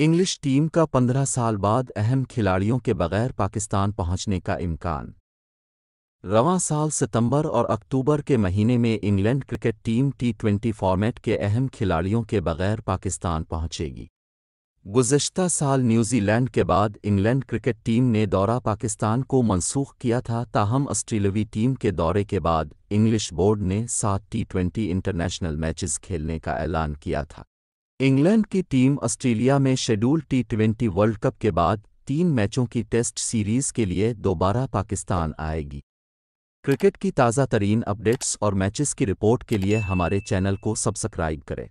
English team का पंद्रह साल बाद अहम खिलाड़ियों के बगैर पाकिस्तान पहुंचने का इम्कान रवां साल सितंबर और अक्टूबर के महीने में England cricket team T twenty format के अहम खिलाड़ियों के बगैर पाकिस्तान पहुंचेगी गुजशत साल न्यूजीलैंड के बाद इंग्लैंड क्रिकेट टीम ने दौरा पाकिस्तान को मनसूख किया था ताहम ऑस्ट्रेलवी टीम के दौरे के बाद इंग्लिश बोर्ड ने सात टी ट्वेंटी इंटरनेशनल मैचेस खेलने का ऐलान किया था इंग्लैंड की टीम ऑस्ट्रेलिया में schedule T twenty world cup के बाद तीन मैचों की टेस्ट सीरीज के लिए दोबारा पाकिस्तान आएगी क्रिकेट की ताज़ा तरीन अपडेट्स और मैचेस की रिपोर्ट के लिए हमारे चैनल को सब्सक्राइब करें